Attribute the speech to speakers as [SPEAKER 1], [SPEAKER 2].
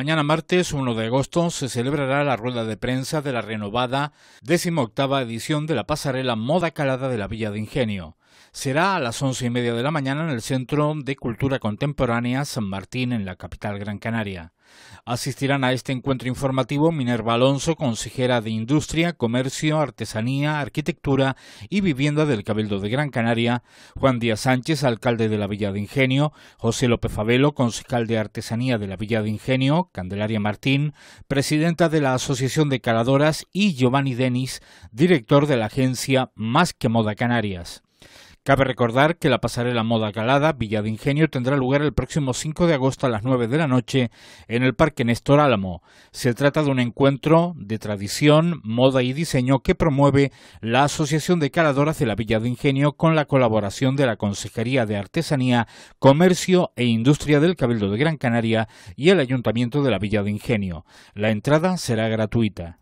[SPEAKER 1] Mañana martes 1 de agosto se celebrará la rueda de prensa de la renovada 18 edición de la pasarela Moda Calada de la Villa de Ingenio será a las once y media de la mañana en el Centro de Cultura Contemporánea San Martín, en la capital Gran Canaria. Asistirán a este encuentro informativo Minerva Alonso, consejera de Industria, Comercio, Artesanía, Arquitectura y Vivienda del Cabildo de Gran Canaria, Juan Díaz Sánchez, alcalde de la Villa de Ingenio, José López Fabelo, concejal de Artesanía de la Villa de Ingenio, Candelaria Martín, presidenta de la Asociación de Caladoras y Giovanni Denis, director de la agencia Más que Moda Canarias. Cabe recordar que la pasarela Moda Calada Villa de Ingenio tendrá lugar el próximo 5 de agosto a las 9 de la noche en el Parque Néstor Álamo. Se trata de un encuentro de tradición, moda y diseño que promueve la Asociación de Caladoras de la Villa de Ingenio con la colaboración de la Consejería de Artesanía, Comercio e Industria del Cabildo de Gran Canaria y el Ayuntamiento de la Villa de Ingenio. La entrada será gratuita.